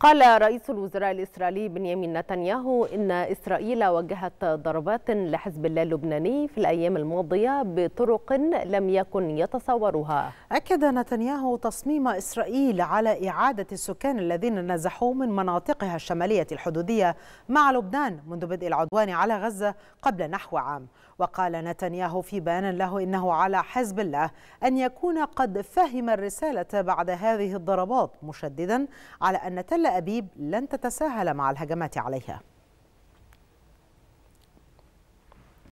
قال رئيس الوزراء الإسرائيلي بنيامين نتنياهو إن إسرائيل وجهت ضربات لحزب الله اللبناني في الأيام الماضية بطرق لم يكن يتصورها أكد نتنياهو تصميم إسرائيل على إعادة السكان الذين نزحوا من مناطقها الشمالية الحدودية مع لبنان منذ بدء العدوان على غزة قبل نحو عام وقال نتنياهو في بيان له إنه على حزب الله أن يكون قد فهم الرسالة بعد هذه الضربات مشددا على أن تل تل أبيب لن تتساهل مع الهجمات عليها